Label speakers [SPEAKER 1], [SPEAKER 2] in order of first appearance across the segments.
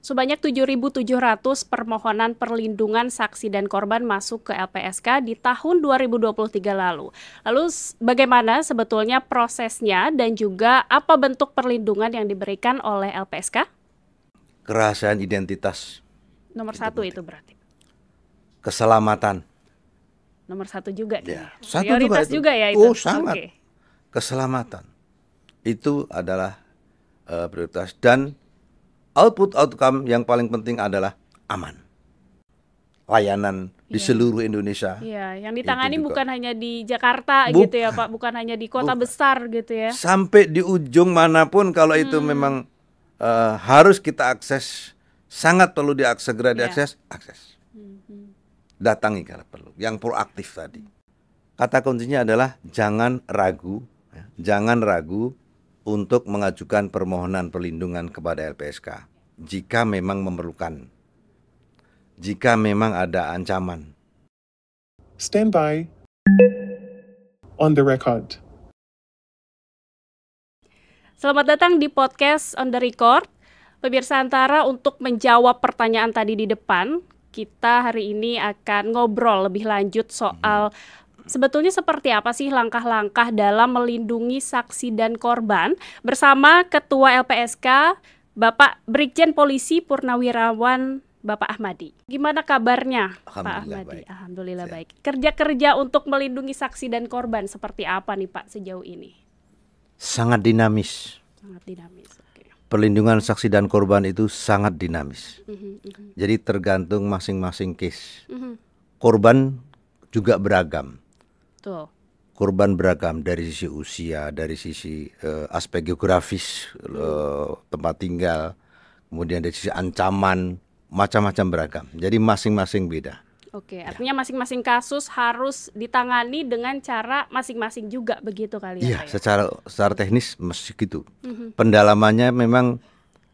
[SPEAKER 1] Sebanyak 7.700 permohonan perlindungan saksi dan korban masuk ke LPSK di tahun 2023 lalu. Lalu bagaimana sebetulnya prosesnya dan juga apa bentuk perlindungan yang diberikan oleh LPSK?
[SPEAKER 2] Kerahasiaan identitas.
[SPEAKER 1] Nomor itu satu itu berarti.
[SPEAKER 2] Keselamatan.
[SPEAKER 1] Nomor satu juga. Ya. Nih. Satu Prioritas juga, itu. juga ya itu. Oh sangat. Okay.
[SPEAKER 2] Keselamatan itu adalah uh, prioritas dan output outcome yang paling penting adalah aman layanan di yeah. seluruh Indonesia.
[SPEAKER 1] Iya, yeah. yang ditangani bukan hanya di Jakarta Buk gitu ya Pak, bukan hanya di kota Buk besar gitu ya.
[SPEAKER 2] Sampai di ujung manapun kalau hmm. itu memang uh, harus kita akses, sangat perlu iya. diakses segera diakses, yeah. akses. Hmm. Datangi kalau perlu, yang proaktif tadi. Kata kuncinya adalah jangan ragu, ya. jangan ragu untuk mengajukan permohonan perlindungan kepada LPSK jika memang memerlukan. Jika memang ada ancaman.
[SPEAKER 1] stand by On the record. Selamat datang di podcast On the Record. Pemirsa Antara untuk menjawab pertanyaan tadi di depan, kita hari ini akan ngobrol lebih lanjut soal hmm Sebetulnya seperti apa sih langkah-langkah dalam melindungi saksi dan korban bersama Ketua LPSK Bapak Brigjen Polisi Purnawirawan Bapak Ahmadi. Gimana kabarnya Pak Ahmadi? Baik. Alhamdulillah Saya. baik. Kerja-kerja untuk melindungi saksi dan korban seperti apa nih Pak sejauh ini?
[SPEAKER 2] Sangat dinamis.
[SPEAKER 1] Sangat dinamis.
[SPEAKER 2] Perlindungan saksi dan korban itu sangat dinamis. Mm -hmm, Jadi tergantung masing-masing case. Mm Korban juga beragam. Betul. Kurban beragam dari sisi usia, dari sisi uh, aspek geografis uh, tempat tinggal, kemudian dari sisi ancaman macam-macam beragam. Jadi masing-masing beda.
[SPEAKER 1] Oke, ya. artinya masing-masing kasus harus ditangani dengan cara masing-masing juga begitu kali ya. Iya, ya?
[SPEAKER 2] secara secara teknis mesti gitu. Mm -hmm. Pendalamannya memang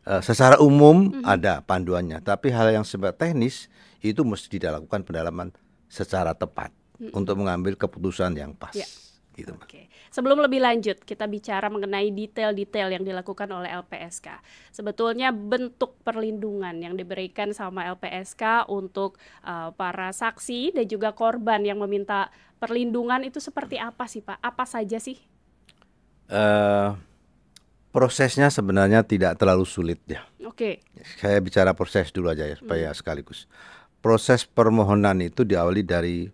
[SPEAKER 2] uh, secara umum mm -hmm. ada panduannya, tapi hal yang sebab teknis itu mesti dilakukan pendalaman secara tepat mm untuk mengambil keputusan yang
[SPEAKER 1] pas. Yeah. Gitu, Oke. Okay. Sebelum lebih lanjut, kita bicara mengenai detail-detail yang dilakukan oleh LPSK. Sebetulnya bentuk perlindungan yang diberikan sama LPSK untuk uh, para saksi dan juga korban yang meminta perlindungan itu seperti apa sih, Pak? Apa saja sih?
[SPEAKER 2] Uh, prosesnya sebenarnya tidak terlalu sulit ya. Oke. Okay. Saya bicara proses dulu aja ya supaya hmm. sekaligus. Proses permohonan itu diawali dari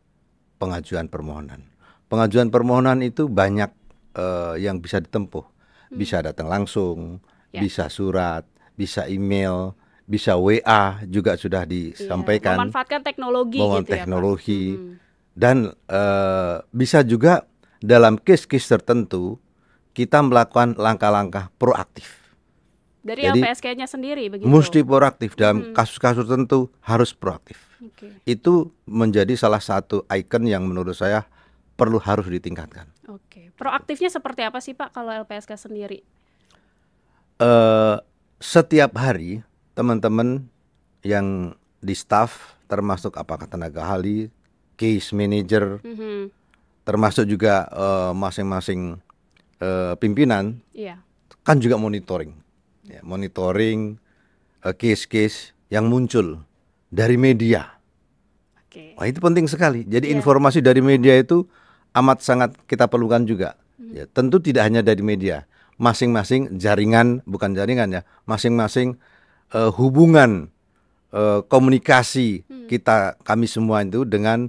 [SPEAKER 2] pengajuan permohonan. Pengajuan permohonan itu banyak uh, yang bisa ditempuh. Hmm. Bisa datang langsung, ya. bisa surat, bisa email, bisa WA juga sudah disampaikan. Ya,
[SPEAKER 1] Memanfaatkan teknologi Memanfaatkan gitu ya,
[SPEAKER 2] teknologi. Ya, Hmm. Dan uh, bisa juga dalam case-case tertentu kita melakukan langkah-langkah proaktif.
[SPEAKER 1] Dari LPSK-nya sendiri begitu. Mesti
[SPEAKER 2] proaktif dalam hmm. kasus-kasus hmm. tertentu harus proaktif. Okay. Itu menjadi salah satu ikon yang menurut saya perlu harus ditingkatkan.
[SPEAKER 1] Oke. Okay. Proaktifnya seperti apa sih Pak kalau LPSK sendiri?
[SPEAKER 2] Uh, setiap hari teman-teman yang di staff termasuk apakah tenaga ahli, case manager, mm -hmm. termasuk juga eh, masing-masing uh, uh, pimpinan, yeah. kan juga monitoring, ya, monitoring case-case uh, yang muncul dari media. Okay. Wah itu penting sekali. Jadi yeah. informasi dari media itu amat sangat kita perlukan juga. mm Ya, tentu tidak hanya dari media, masing-masing jaringan bukan jaringan ya, masing-masing uh, hubungan uh, komunikasi mm kita kami semua itu dengan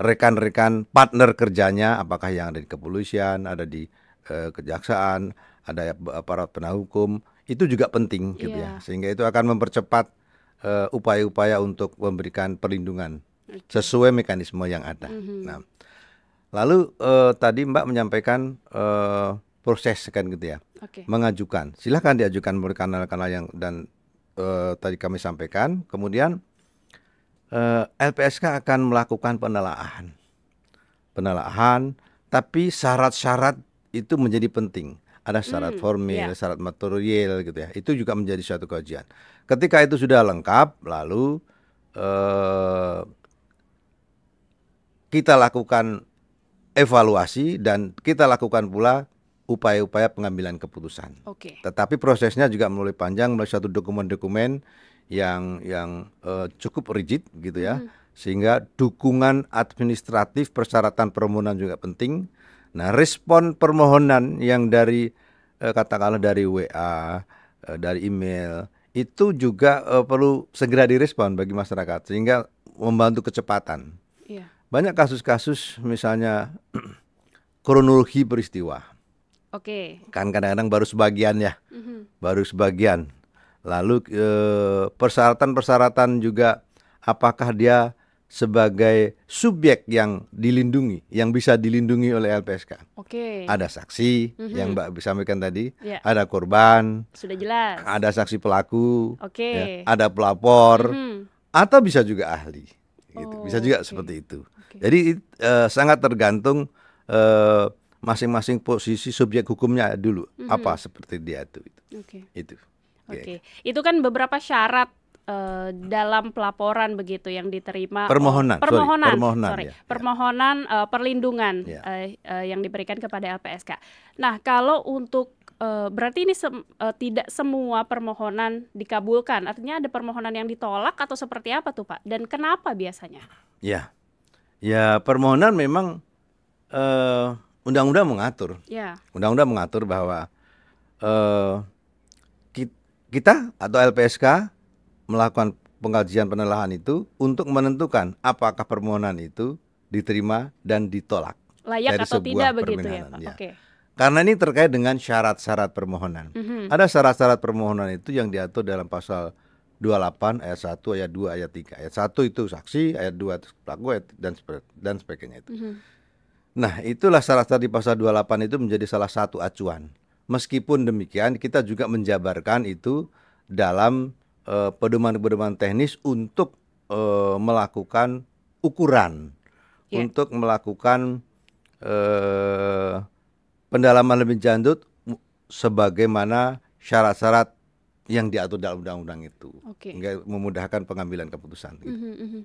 [SPEAKER 2] rekan-rekan partner kerjanya, apakah yang ada di kepolisian, ada di uh, kejaksaan, ada ya, aparat penegak hukum, itu juga penting gitu yeah. ya, iya. sehingga itu akan mempercepat Eh, upaya-upaya uh, untuk memberikan perlindungan sesuai mekanisme yang ada. Mm -hmm. Nah, lalu uh, tadi Mbak menyampaikan uh, proses kan gitu ya, okay. mengajukan. Silahkan diajukan melalui kanal-kanal yang dan uh, tadi kami sampaikan. Kemudian uh, LPSK akan melakukan penelaahan, penelaahan. Tapi syarat-syarat itu menjadi penting. Ada syarat hmm, formil, yeah. syarat material gitu ya. Itu juga menjadi suatu kajian. Ketika itu sudah lengkap, lalu eh, kita lakukan evaluasi dan kita lakukan pula upaya-upaya pengambilan keputusan. Oke. Okay. Tetapi prosesnya juga melalui panjang melalui satu dokumen-dokumen yang yang eh, cukup rigid gitu ya. Hmm. Sehingga dukungan administratif persyaratan permohonan juga penting. Nah, respon permohonan yang dari eh, katakanlah dari WA, eh, dari email itu juga uh, perlu segera direspon bagi masyarakat sehingga membantu kecepatan. Iya. Banyak kasus-kasus misalnya kronologi peristiwa. Oke. Okay. Kan kadang-kadang baru sebagian ya, mm-hmm. baru sebagian. Lalu eh, persyaratan-persyaratan juga apakah dia sebagai subjek yang dilindungi, yang bisa dilindungi oleh LPSK.
[SPEAKER 1] Oke. Okay. Ada
[SPEAKER 2] saksi mm-hmm. yang Mbak sampaikan tadi, yeah. ada korban,
[SPEAKER 1] sudah jelas.
[SPEAKER 2] Ada saksi pelaku, oke. Okay. Ya, ada pelapor, mm-hmm. atau bisa juga ahli. Gitu. Oh, bisa juga okay. seperti itu. Okay. Jadi uh, sangat tergantung masing eh, masing-masing posisi subjek hukumnya dulu mm-hmm. apa seperti dia itu. Oke. Okay. Itu.
[SPEAKER 1] Oke. Okay. Gitu. Itu kan beberapa syarat Eh, dalam pelaporan begitu yang diterima permohonan oh, permohonan sorry, permohonan, sorry, ya, ya. permohonan Uh, perlindungan ya. Uh, uh, yang diberikan kepada LPSK. Nah kalau untuk berarti ini sem tidak semua permohonan dikabulkan artinya ada permohonan yang ditolak atau seperti apa tuh pak dan kenapa biasanya?
[SPEAKER 2] Ya ya permohonan memang undang undang-undang mengatur ya. undang-undang mengatur bahwa uh, kita atau LPSK melakukan pengkajian penelahan itu untuk menentukan apakah permohonan itu diterima dan ditolak
[SPEAKER 1] layak dari atau sebuah tidak begitu ya Pak. Ya. Okay.
[SPEAKER 2] Karena ini terkait dengan syarat-syarat permohonan. Mm-hmm. Ada syarat-syarat permohonan itu yang diatur dalam pasal 28 ayat 1, ayat 2, ayat 3. Ayat 1 itu saksi, ayat 2 itu pelaku dan dan sebagainya itu. Mm-hmm. Nah, itulah syarat-syarat di pasal 28 itu menjadi salah satu acuan. Meskipun demikian, kita juga menjabarkan itu dalam Eh, pedoman-pedoman teknis untuk uh, melakukan ukuran, yeah. untuk melakukan uh, pendalaman lebih jandut sebagaimana syarat-syarat yang diatur dalam undang-undang itu, okay. memudahkan pengambilan keputusan.
[SPEAKER 1] Gitu. Mm -hmm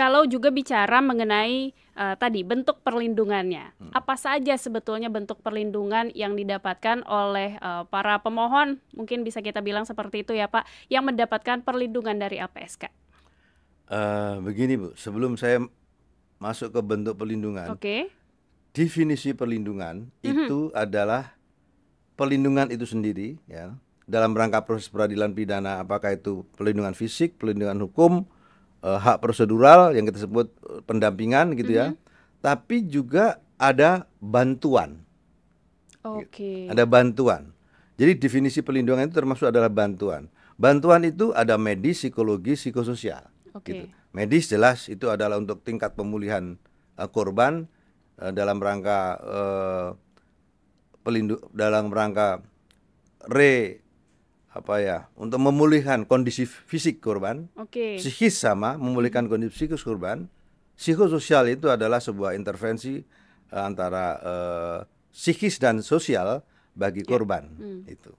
[SPEAKER 1] kalau juga bicara mengenai uh, tadi bentuk perlindungannya, hmm. apa saja sebetulnya bentuk perlindungan yang didapatkan oleh uh, para pemohon, mungkin bisa kita bilang seperti itu ya Pak, yang mendapatkan perlindungan dari APSK. Uh,
[SPEAKER 2] eh, begini Bu, sebelum saya masuk ke bentuk perlindungan, okay. definisi perlindungan hmm itu adalah perlindungan itu sendiri, ya dalam rangka proses peradilan pidana, apakah itu perlindungan fisik, perlindungan hukum uh, hak prosedural yang kita sebut eh, pendampingan gitu mm -hmm. ya. Mm-hmm. Tapi juga ada bantuan.
[SPEAKER 1] Oke. Okay. Ada
[SPEAKER 2] bantuan. Jadi definisi perlindungan itu termasuk adalah bantuan. Bantuan itu ada medis, psikologi, psikososial. Okay. Gitu. Medis jelas itu adalah untuk tingkat pemulihan uh, korban uh, dalam rangka uh, pelindu dalam rangka re apa ya untuk memulihkan kondisi fisik korban,
[SPEAKER 1] okay. psikis
[SPEAKER 2] sama memulihkan hmm. kondisi psikis korban. Psikososial itu adalah sebuah intervensi eh, antara uh, psikis dan sosial bagi ya. korban
[SPEAKER 1] ya. hmm. itu.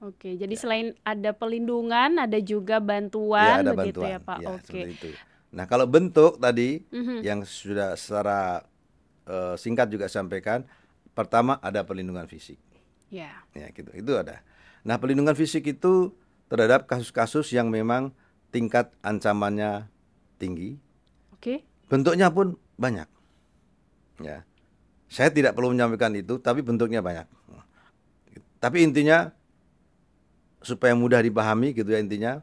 [SPEAKER 1] Oke, jadi ya. selain ada pelindungan, ada juga ya, bantuan, ya, ada begitu ya, bantuan. ya Pak. Ya, Oke.
[SPEAKER 2] Itu. Nah kalau bentuk tadi mm-hmm. yang sudah secara uh, singkat juga sampaikan, pertama ada perlindungan fisik. Ya. Ya gitu, itu ada. Nah, pelindungan fisik itu terhadap kasus-kasus yang memang tingkat ancamannya tinggi. Oke. Okay. Bentuknya pun banyak. Ya. Saya tidak perlu menyampaikan itu, tapi bentuknya banyak. Tapi intinya supaya mudah dipahami gitu ya intinya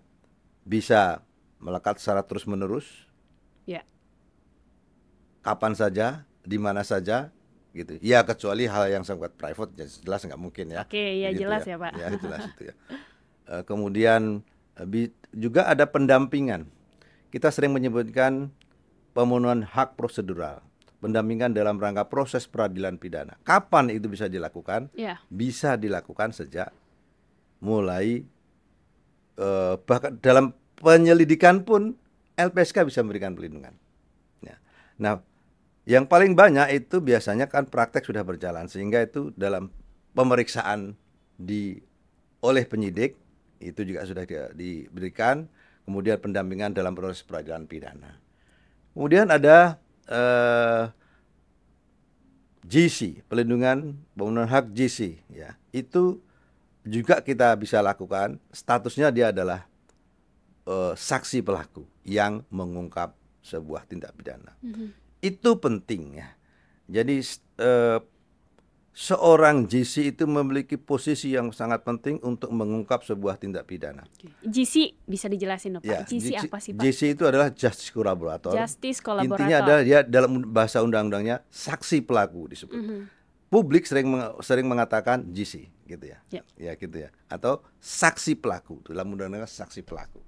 [SPEAKER 2] bisa melekat secara terus-menerus. Ya. Kapan saja, di mana saja, gitu. Ya kecuali hal yang sangat private ya jelas nggak mungkin ya. Oke, ya gitu jelas ya. ya, Pak. Ya jelas itu ya. Uh, kemudian uh, juga ada pendampingan. Kita sering menyebutkan pemenuhan hak prosedural, pendampingan dalam rangka proses peradilan pidana. Kapan itu bisa dilakukan? ya. Bisa dilakukan sejak mulai uh, bahkan dalam penyelidikan pun LPSK bisa memberikan perlindungan. Ya. Nah, yang paling banyak itu biasanya kan praktek sudah berjalan sehingga itu dalam pemeriksaan di oleh penyidik itu juga sudah diberikan kemudian pendampingan dalam proses peradilan pidana. Kemudian ada eh, GC, pelindungan pemenuhan hak GC ya. Itu juga kita bisa lakukan. Statusnya dia adalah eh, saksi pelaku yang mengungkap sebuah tindak pidana. Mm -hmm itu penting ya. Jadi eh, seorang JC itu memiliki posisi yang sangat penting untuk mengungkap sebuah tindak pidana.
[SPEAKER 1] JC bisa dijelasin Pak. Ya, JC, apa sih Pak? JC
[SPEAKER 2] itu adalah justice collaborator Justice collaborator. Intinya adalah dia dalam bahasa undang-undangnya saksi pelaku disebut. Mm -hmm. Publik sering sering mengatakan JC gitu ya. Yep. Ya. ya gitu ya. Atau saksi pelaku dalam undang undangnya saksi pelaku.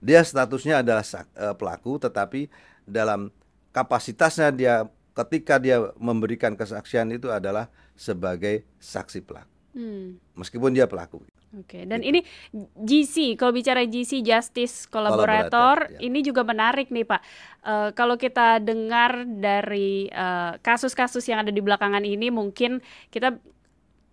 [SPEAKER 2] Dia statusnya adalah sak, eh, pelaku tetapi dalam kapasitasnya dia ketika dia memberikan kesaksian itu adalah sebagai saksi pelaku. Hmm. Meskipun dia pelaku.
[SPEAKER 1] Oke, okay. dan gitu. ini GC, kalau bicara GC Justice Collaborator, ya. ini juga menarik nih Pak. Uh, kalau kita dengar dari eh, kasus-kasus uh, kasus -kasus yang ada di belakangan ini, mungkin kita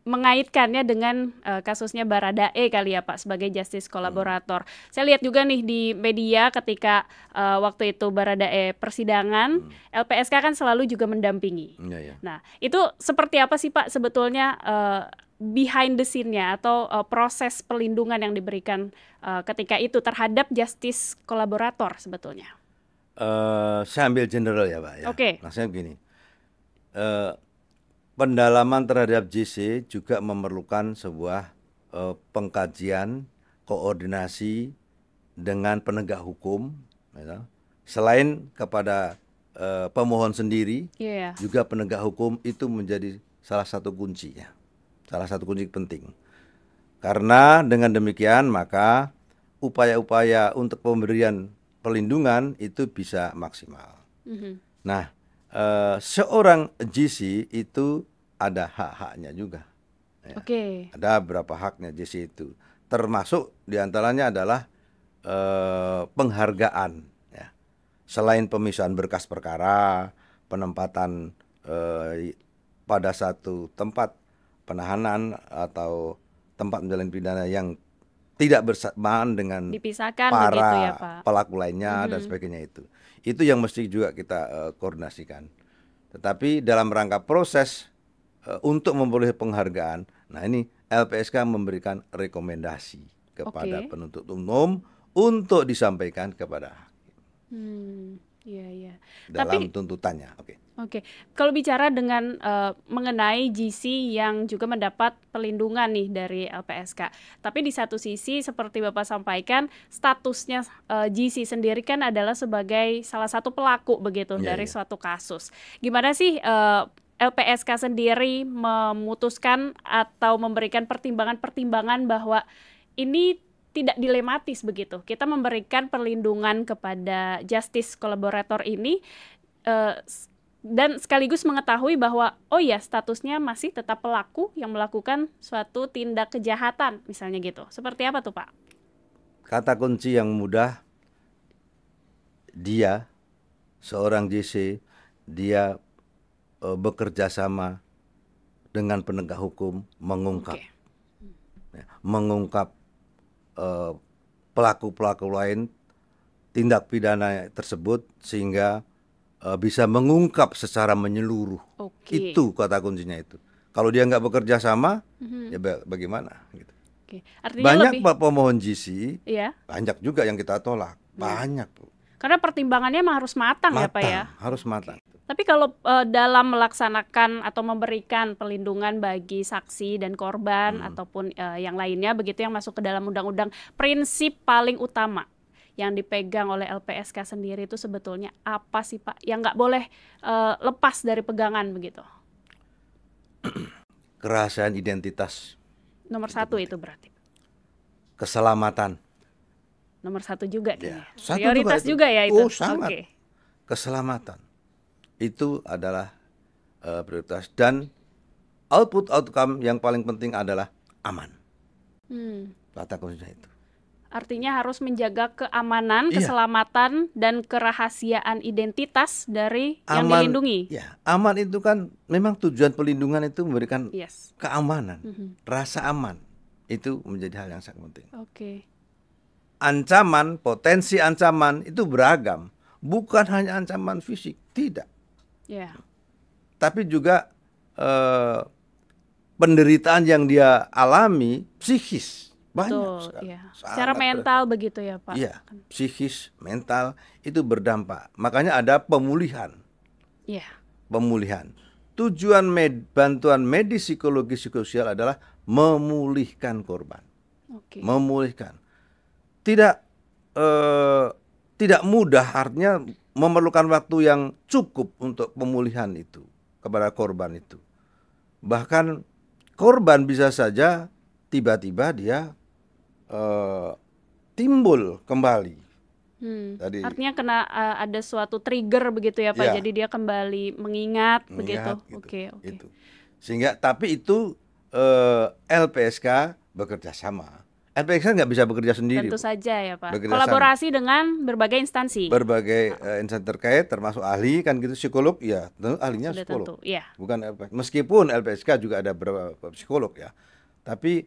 [SPEAKER 1] mengaitkannya dengan uh, kasusnya Baradae kali ya Pak sebagai justice kolaborator. Hmm. Saya lihat juga nih di media ketika uh, waktu itu Baradae persidangan, hmm. LPSK kan selalu juga mendampingi. Ya, ya. Nah, itu seperti apa sih Pak sebetulnya uh, behind the scene-nya atau uh, proses pelindungan yang diberikan uh, ketika itu terhadap justice kolaborator sebetulnya?
[SPEAKER 2] Uh, saya ambil general ya Pak. Ya. Oke. Okay. Maksudnya begini, uh, pendalaman terhadap JC juga memerlukan sebuah uh, pengkajian koordinasi dengan penegak hukum know. Gitu. selain kepada uh, pemohon sendiri yeah. Iya. juga penegak hukum itu menjadi salah satu kunci ya salah satu kunci penting karena dengan demikian maka upaya-upaya untuk pemberian perlindungan itu bisa maksimal mm -hmm. nah uh, seorang JC itu ada hak-haknya juga.
[SPEAKER 1] Ya. Oke. Okay.
[SPEAKER 2] Ada berapa haknya JC itu. Termasuk diantaranya adalah uh, penghargaan. Ya. Selain pemisahan berkas perkara, penempatan uh, pada satu tempat penahanan atau tempat menjalani pidana yang tidak bersamaan dengan
[SPEAKER 1] para ya, Pak.
[SPEAKER 2] pelaku lainnya mm -hmm. dan sebagainya itu. Itu yang mesti juga kita uh, koordinasikan. Tetapi dalam rangka proses uh, untuk memperoleh penghargaan, nah ini LPSK memberikan rekomendasi kepada okay. penuntut umum untuk disampaikan kepada hakim.
[SPEAKER 1] Hmm, iya iya. Dalam Tapi,
[SPEAKER 2] tuntutannya, oke. Okay.
[SPEAKER 1] Oke, okay. kalau bicara dengan uh, mengenai GC yang juga mendapat perlindungan nih dari LPSK, tapi di satu sisi seperti Bapak sampaikan statusnya uh, eh, GC sendiri kan adalah sebagai salah satu pelaku begitu yeah, dari yeah. suatu kasus. Gimana sih uh, eh, LPSK sendiri memutuskan atau memberikan pertimbangan-pertimbangan bahwa ini tidak dilematis begitu. Kita memberikan perlindungan kepada justice collaborator ini. Uh, dan sekaligus mengetahui bahwa oh ya statusnya masih tetap pelaku yang melakukan suatu tindak kejahatan misalnya gitu. Seperti apa tuh Pak?
[SPEAKER 2] Kata kunci yang mudah dia seorang JC dia e, bekerja sama dengan penegak hukum mengungkap okay. Ya, mengungkap e, pelaku-pelaku lain tindak pidana tersebut sehingga Eh, bisa mengungkap secara menyeluruh.
[SPEAKER 1] Okay. Itu
[SPEAKER 2] kata kuncinya itu. Kalau dia nggak bekerja sama, mm-hmm. ya bagaimana? Gitu.
[SPEAKER 1] Okay. banyak lebih... pemohon GC, yeah.
[SPEAKER 2] banyak juga yang kita tolak, yeah. banyak tuh
[SPEAKER 1] Karena pertimbangannya mah harus matang, matang ya pak ya.
[SPEAKER 2] Harus matang. Okay.
[SPEAKER 1] Tapi kalau e, dalam melaksanakan atau memberikan perlindungan bagi saksi dan korban hmm. ataupun e, yang lainnya begitu yang masuk ke dalam undang-undang prinsip paling utama yang dipegang oleh LPSK sendiri itu sebetulnya apa sih Pak yang nggak boleh uh, lepas dari pegangan begitu?
[SPEAKER 2] Kerahasiaan identitas.
[SPEAKER 1] Nomor satu itu berarti.
[SPEAKER 2] Keselamatan.
[SPEAKER 1] Nomor satu juga. Ya. Satu Prioritas juga, juga ya itu. Oh sangat. Okay.
[SPEAKER 2] Keselamatan itu adalah uh, prioritas dan output outcome yang paling penting adalah aman. Hmm. Kata kuncinya itu.
[SPEAKER 1] Artinya harus menjaga keamanan, iya. keselamatan dan kerahasiaan identitas dari aman, yang dilindungi. Ya,
[SPEAKER 2] aman itu kan memang tujuan pelindungan itu memberikan yes. keamanan, mm -hmm. rasa aman. Itu menjadi hal yang sangat penting. Oke. Okay. Ancaman, potensi ancaman itu beragam, bukan hanya ancaman fisik, tidak. Yeah. Tapi juga eh, penderitaan yang dia alami psikis banyak Betul,
[SPEAKER 1] sekali. Iya. Secara mental berat. begitu ya Pak? Iya,
[SPEAKER 2] psikis, mental itu berdampak. Makanya ada pemulihan. Iya. Pemulihan. Tujuan med, bantuan medis psikologi psikosial adalah memulihkan korban. Oke. Memulihkan. Tidak eh, tidak mudah artinya memerlukan waktu yang cukup untuk pemulihan itu kepada korban itu. Bahkan korban bisa saja tiba-tiba dia Eh, timbul kembali.
[SPEAKER 1] Hmm. Jadi, Artinya kena uh, ada suatu trigger begitu ya pak. Ya, Jadi dia kembali mengingat, mengingat begitu. Gitu, oke oke.
[SPEAKER 2] Okay, Sehingga tapi itu uh, eh, LPSK bekerja sama. LPSK nggak bisa bekerja sendiri. Tentu
[SPEAKER 1] saja ya Pak. Bekerja Kolaborasi sama. dengan berbagai instansi.
[SPEAKER 2] Berbagai uh, instansi terkait, termasuk ahli kan gitu psikolog, ya tentu ahlinya Sudah psikolog. Tentu, ya. Bukan LPSK. Meskipun LPSK juga ada beberapa psikolog ya, tapi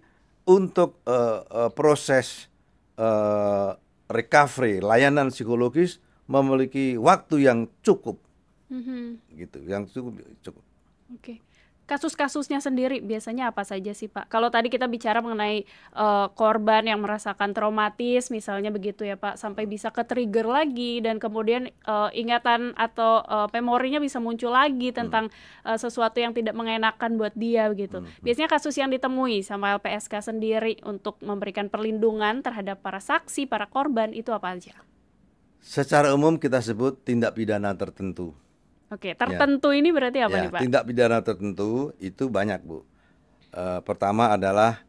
[SPEAKER 2] untuk uh, uh, proses uh, recovery layanan psikologis memiliki waktu yang cukup mm-hmm. gitu yang cukup cukup oke
[SPEAKER 1] okay kasus-kasusnya sendiri biasanya apa saja sih Pak? Kalau tadi kita bicara mengenai uh, korban yang merasakan traumatis misalnya begitu ya Pak, sampai bisa ke trigger lagi dan kemudian uh, ingatan atau uh, memorinya bisa muncul lagi hmm. tentang hmm. uh, sesuatu yang tidak mengenakan buat dia begitu. Hmm. hmm. Biasanya kasus yang ditemui sama LPSK sendiri untuk memberikan perlindungan terhadap para saksi, para korban itu apa aja?
[SPEAKER 2] Secara umum kita sebut tindak pidana tertentu.
[SPEAKER 1] Oke, ya. tertentu ya. ini berarti apa ya, nih Pak? Tindak
[SPEAKER 2] pidana tertentu itu banyak Bu. Uh, pertama adalah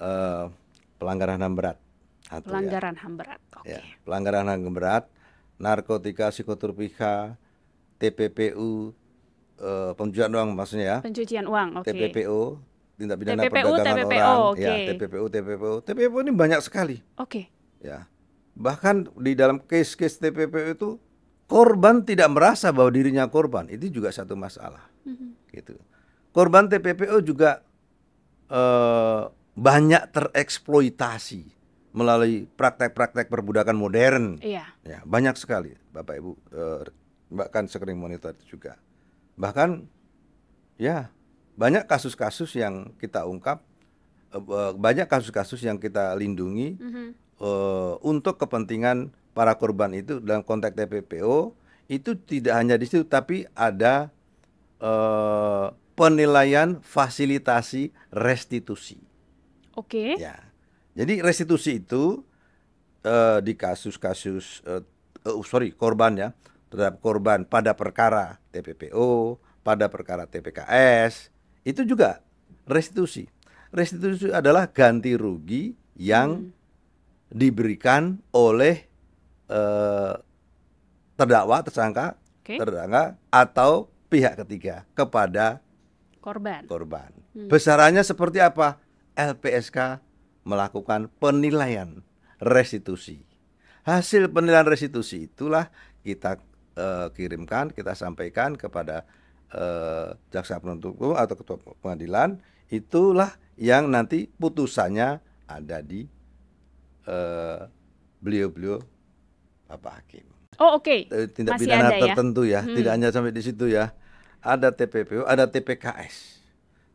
[SPEAKER 2] uh, pelanggaran HAM berat. Atau ya. pelanggaran ya. HAM berat. Oke. Okay. Ya, pelanggaran HAM berat, narkotika, psikotropika, TPPU, uh, eh, pencucian uang maksudnya ya. Pencucian uang, oke. Okay. TPPU, tindak pidana TPPU, perdagangan TPPO, orang. Okay. Ya, TPPU, TPPU. TPPU ini banyak sekali. Oke. Okay. Ya. Bahkan di dalam case-case TPPU itu korban tidak merasa bahwa dirinya korban itu juga satu masalah mm-hmm. gitu korban TPPO juga eh, banyak tereksploitasi melalui praktek-praktek perbudakan modern iya. ya banyak sekali bapak ibu eh, bahkan sering monitor juga bahkan ya banyak kasus-kasus yang kita ungkap eh, banyak kasus-kasus yang kita lindungi mm-hmm. Eh, untuk kepentingan para korban itu dalam konteks TPPO itu tidak hanya di situ tapi ada eh, penilaian fasilitasi restitusi. Oke. Okay. Ya. Jadi restitusi itu eh, di kasus-kasus eh, oh, sorry korban ya terhadap korban pada perkara TPPO, pada perkara TPKS itu juga restitusi. Restitusi adalah ganti rugi yang hmm. diberikan oleh Eh, terdakwa tersangka okay. terdakwa atau pihak ketiga kepada korban. Korban. Hmm. Besarannya seperti apa? LPSK melakukan penilaian restitusi. Hasil penilaian restitusi itulah kita eh, kirimkan, kita sampaikan kepada eh, jaksa penuntut umum atau ketua pengadilan. Itulah yang nanti putusannya ada di beliau-beliau Bapak Hakim.
[SPEAKER 1] Oh oke. Okay. Eh, tindak Masih pidana ada, ya? tertentu ya, ya. Hmm. tidak hanya
[SPEAKER 2] sampai di situ ya. Ada TPPU, ada TPKS.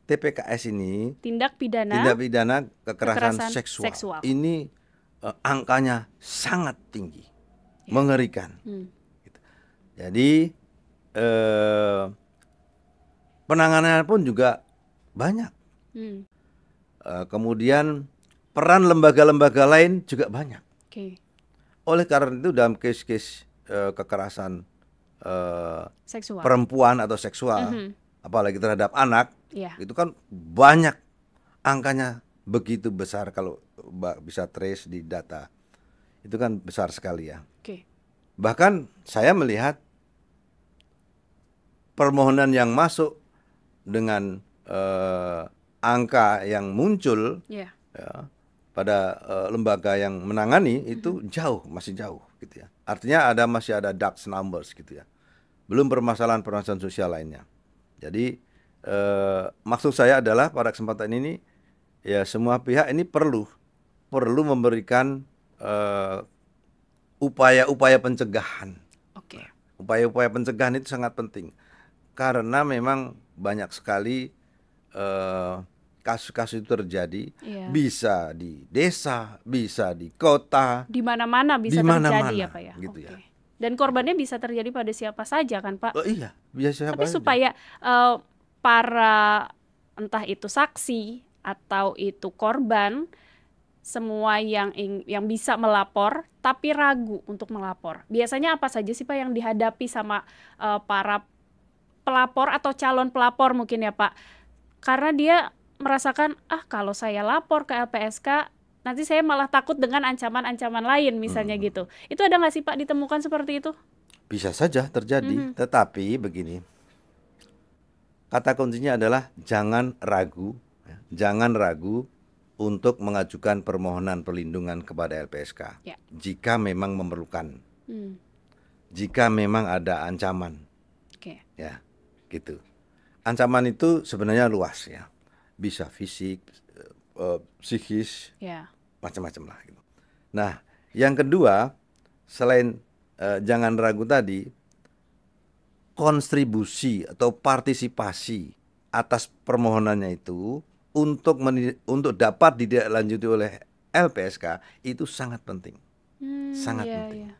[SPEAKER 2] TPKS ini
[SPEAKER 1] tindak pidana tindak
[SPEAKER 2] pidana kekerasan, kekerasan seksual. seksual. Ini uh, angkanya sangat tinggi, ya. mengerikan.
[SPEAKER 1] Hmm. Gitu.
[SPEAKER 2] Jadi uh, eh, penanganan pun juga banyak. Hmm. Uh, kemudian peran lembaga-lembaga lain juga banyak. Okay. Oleh karena itu dalam kes-kes uh, kekerasan uh,
[SPEAKER 1] seksual. perempuan
[SPEAKER 2] atau seksual, mm -hmm. apalagi terhadap anak, yeah. itu kan banyak angkanya begitu besar kalau bisa trace di data. Itu kan besar sekali ya. Okay. Bahkan saya melihat permohonan yang masuk dengan uh, angka yang muncul yeah. ya, pada uh, lembaga yang menangani itu hmm. jauh masih jauh gitu ya artinya ada masih ada dark numbers gitu ya belum permasalahan permasalahan sosial lainnya jadi uh, maksud saya adalah pada kesempatan ini ya semua pihak ini perlu perlu memberikan upaya eh, upaya-upaya pencegahan upaya nah, upaya-upaya pencegahan itu sangat penting karena memang banyak sekali uh, kasus-kasus itu terjadi iya. bisa di desa, bisa di kota,
[SPEAKER 1] di mana-mana bisa dimana -mana, terjadi ya Pak ya. Gitu okay. ya. Dan korbannya bisa terjadi pada siapa saja kan Pak? Oh, iya,
[SPEAKER 2] siapa Tapi aja. supaya
[SPEAKER 1] uh, para entah itu saksi atau itu korban semua yang yang bisa melapor tapi ragu untuk melapor. Biasanya apa saja sih Pak yang dihadapi sama uh, para pelapor atau calon pelapor mungkin ya Pak? Karena dia merasakan ah kalau saya lapor ke LPSK nanti saya malah takut dengan ancaman-ancaman lain misalnya hmm. gitu. Itu ada nggak sih Pak ditemukan seperti itu?
[SPEAKER 2] Bisa saja terjadi, hmm. tetapi begini. Kata kuncinya adalah jangan ragu, ya. jangan ragu untuk mengajukan permohonan perlindungan kepada LPSK ya. jika memang memerlukan. Hmm. Jika memang ada ancaman.
[SPEAKER 1] Okay. Ya,
[SPEAKER 2] gitu. Ancaman itu sebenarnya luas ya bisa fisik, uh, psikis, yeah. macam-macam lah. Gitu. Nah, yang kedua selain uh, jangan ragu tadi, kontribusi atau partisipasi atas permohonannya itu untuk untuk dapat dilanjuti oleh LPSK itu sangat penting, hmm, sangat yeah, penting. Yeah.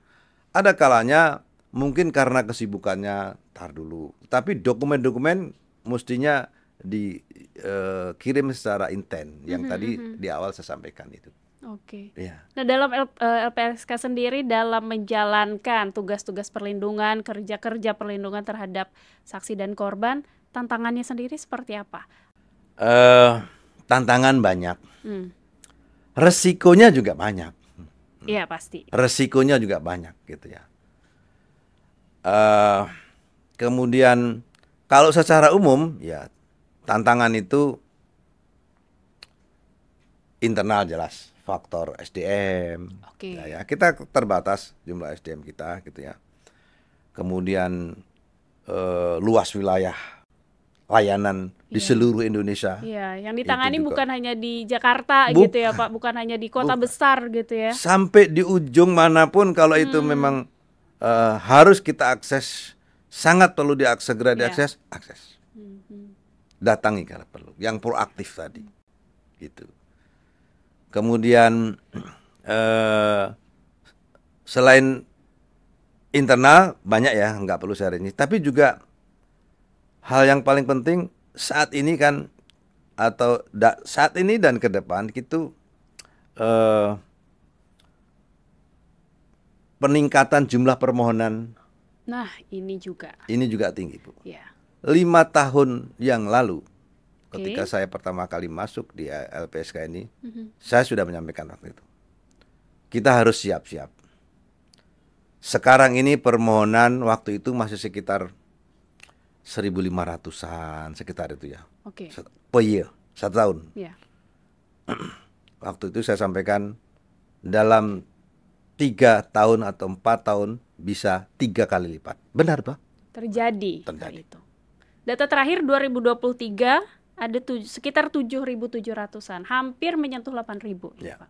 [SPEAKER 2] Ada kalanya mungkin karena kesibukannya tar dulu, tapi dokumen-dokumen mestinya dikirim eh, uh, secara intent yang mm -hmm. tadi mm-hmm. di awal saya sampaikan itu. Oke. Okay. Iya. Yeah.
[SPEAKER 1] Nah dalam L, eh, LPSK sendiri dalam menjalankan tugas-tugas perlindungan kerja-kerja perlindungan terhadap saksi dan korban tantangannya sendiri seperti apa?
[SPEAKER 2] Uh, tantangan banyak. Mm. Resikonya juga banyak. Hmm. Iya pasti. Resikonya juga banyak gitu ya. Uh, kemudian kalau secara umum ya tantangan itu internal jelas faktor SDM okay. ya, ya kita terbatas jumlah SDM kita gitu ya kemudian eh, luas wilayah layanan yeah. di iya. seluruh Indonesia.
[SPEAKER 1] yeah. yang ditangani bukan hanya di Jakarta Buk gitu ya Pak, bukan hanya di kota bukan. besar gitu ya.
[SPEAKER 2] Sampai di ujung manapun kalau hmm. itu memang eh, harus kita akses, sangat perlu diakses segera yeah. diakses, akses. Hmm, hmm datangi kalau perlu yang proaktif tadi gitu kemudian eh, selain internal banyak ya nggak perlu saya ini, tapi juga hal yang paling penting saat ini kan atau da, saat ini dan ke depan gitu eh, peningkatan jumlah permohonan
[SPEAKER 1] nah ini juga
[SPEAKER 2] ini juga tinggi bu yeah lima tahun yang lalu okay. ketika saya pertama kali masuk di LPSK ini, mm -hmm. saya sudah menyampaikan waktu itu. Kita harus siap-siap. Sekarang ini permohonan waktu itu masih sekitar 1.500-an sekitar itu ya. Oke. Okay. Per year, satu tahun. Yeah. Iya. waktu itu saya sampaikan dalam tiga tahun atau empat tahun bisa tiga kali lipat. Benar, Pak?
[SPEAKER 1] Terjadi. Terjadi. Itu. Data terakhir 2023 ada tuj sekitar 7.700-an, hampir menyentuh 8.000. Ya.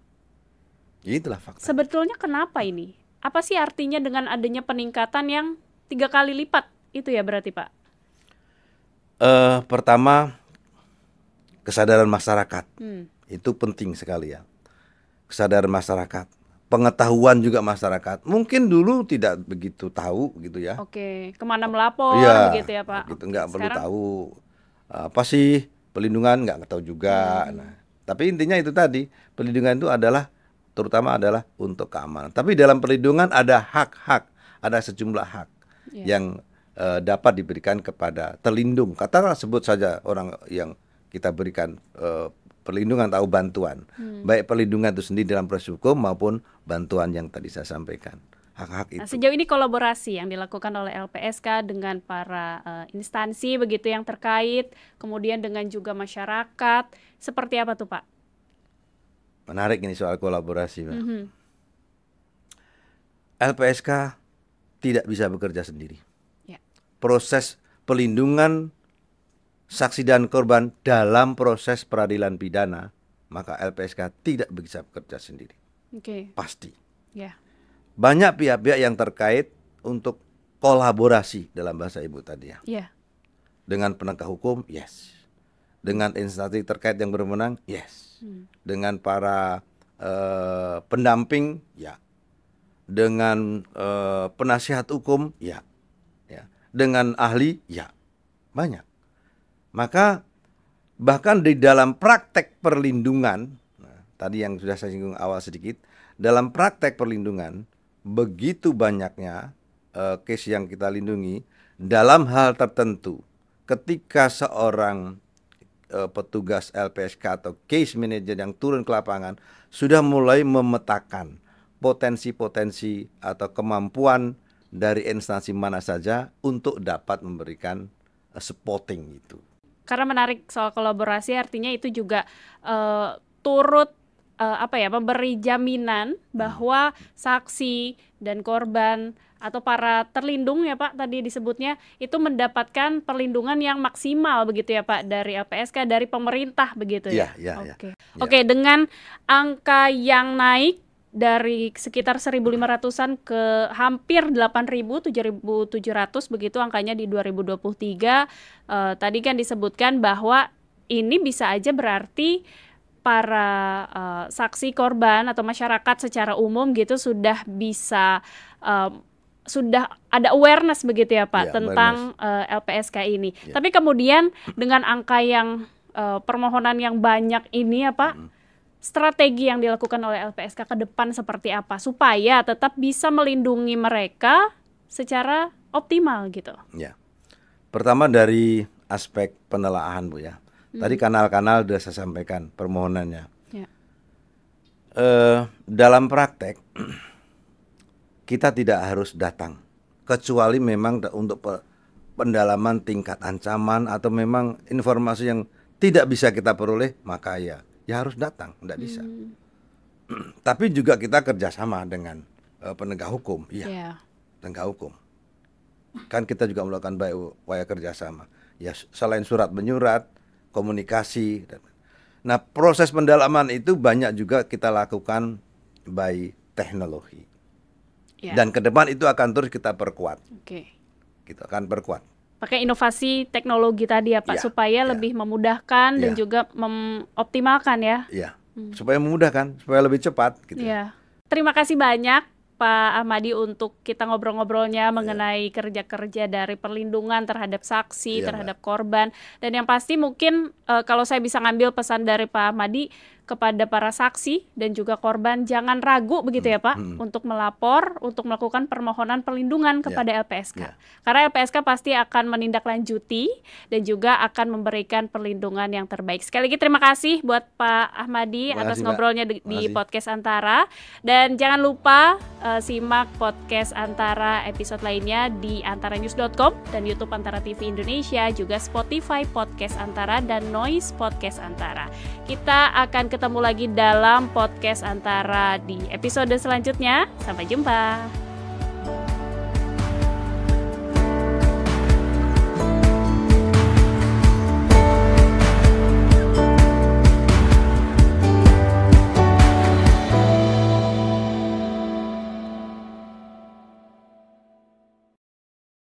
[SPEAKER 1] Itulah fakta. Sebetulnya kenapa ini? Apa sih artinya dengan adanya peningkatan yang tiga kali lipat itu ya berarti Pak?
[SPEAKER 2] Uh, pertama kesadaran masyarakat hmm. itu penting sekali ya. Kesadaran masyarakat pengetahuan juga masyarakat. Mungkin dulu tidak begitu tahu gitu ya.
[SPEAKER 1] Oke, kemana melapor ya, gitu ya Pak? Gitu
[SPEAKER 2] nggak perlu tahu eh, apa sih pelindungan nggak tahu juga. Hmm. Nah, tapi intinya itu tadi pelindungan itu adalah terutama adalah untuk keamanan. Tapi dalam perlindungan ada hak-hak, ada sejumlah hak yeah. yang uh, dapat diberikan kepada terlindung. Katakanlah sebut saja orang yang kita berikan uh, perlindungan atau bantuan, hmm. baik perlindungan itu sendiri dalam proses hukum maupun bantuan yang tadi saya sampaikan hak-hak nah, itu. Nah,
[SPEAKER 1] sejauh ini kolaborasi yang dilakukan oleh LPSK dengan para uh, instansi begitu yang terkait, kemudian dengan juga masyarakat, seperti apa tuh Pak?
[SPEAKER 2] Menarik ini soal kolaborasi, Pak. -hmm. LPSK tidak bisa bekerja sendiri. Ya. Proses pelindungan saksi dan korban dalam proses peradilan pidana, maka LPSK tidak bisa bekerja sendiri. Okay. Pasti. Yeah. Banyak pihak-pihak yang terkait untuk kolaborasi dalam bahasa ibu tadi ya. Yeah. Dengan penegak hukum, yes. Dengan instansi terkait yang berwenang, yes. Hmm. Dengan para uh, pendamping, ya. Dengan uh, penasihat hukum, ya. ya. Dengan ahli, ya. Banyak. Maka bahkan di dalam praktek perlindungan, nah, tadi yang sudah saya singgung awal sedikit, dalam praktek perlindungan begitu banyaknya uh, case yang kita lindungi dalam hal tertentu. Ketika seorang uh, petugas LPSK atau case manager yang turun ke lapangan sudah mulai memetakan potensi-potensi atau kemampuan dari instansi mana saja untuk dapat memberikan eh, supporting itu
[SPEAKER 1] karena menarik soal kolaborasi artinya itu juga uh, turut uh, apa ya memberi jaminan bahwa saksi dan korban atau para terlindung ya Pak tadi disebutnya itu mendapatkan perlindungan yang maksimal begitu ya Pak dari LPSK dari pemerintah begitu ya. Iya, iya, iya. Oke. Iya. Oke, dengan angka yang naik dari sekitar 1.500-an ke hampir 8.000, 7.700 begitu angkanya di 2023. Uh, eh, tadi kan disebutkan bahwa ini bisa aja berarti para uh, saksi korban atau masyarakat secara umum gitu sudah bisa uh, sudah ada awareness begitu ya Pak ya, tentang uh, LPSK ini. Ya. Tapi kemudian dengan angka yang uh, permohonan yang banyak ini ya Pak, hmm strategi yang dilakukan oleh LPSK ke depan seperti apa supaya tetap bisa melindungi mereka secara optimal gitu.
[SPEAKER 2] Ya. Pertama dari aspek penelaahan Bu ya. Hmm. Tadi kanal-kanal sudah saya sampaikan permohonannya. Ya. Eh, dalam praktek kita tidak harus datang kecuali memang untuk pendalaman tingkat ancaman atau memang informasi yang tidak bisa kita peroleh maka ya ya harus datang, tidak bisa. Hmm. Tapi juga kita kerjasama dengan uh, penegak hukum, iya, yeah. penegak hukum. Kan kita juga melakukan baik upaya kerjasama. Ya selain surat menyurat, komunikasi. Dan... Nah proses pendalaman itu banyak juga kita lakukan by teknologi. Yeah. Dan ke depan itu akan terus kita perkuat. Okay. Kita akan perkuat
[SPEAKER 1] pakai inovasi teknologi tadi ya Pak ya, supaya ya. lebih memudahkan ya. dan iya. juga memoptimalkan ya. Iya. Hmm.
[SPEAKER 2] Supaya memudahkan, supaya lebih cepat
[SPEAKER 1] gitu. Ya. Iya. Terima kasih banyak Pak Ahmadi untuk kita ngobrol-ngobrolnya iya. mengenai kerja-kerja dari perlindungan terhadap saksi, iya, terhadap korban dan yang pasti mungkin uh, kalau saya bisa ngambil pesan dari Pak Ahmadi kepada para saksi dan juga korban jangan ragu begitu ya hmm, Pak hmm. untuk melapor untuk melakukan permohonan perlindungan ya, kepada yeah. LPSK yeah. karena LPSK pasti akan menindaklanjuti dan juga akan memberikan perlindungan yang terbaik sekali lagi terima kasih buat Pak Ahmadi kasih, atas ngobrolnya di, di podcast Antara dan jangan lupa uh, simak podcast Antara episode lainnya di antaranews.com dan YouTube Antara TV Indonesia juga Spotify podcast Antara dan Noise podcast Antara kita akan ke ketemu lagi dalam podcast antara di episode selanjutnya. Sampai jumpa.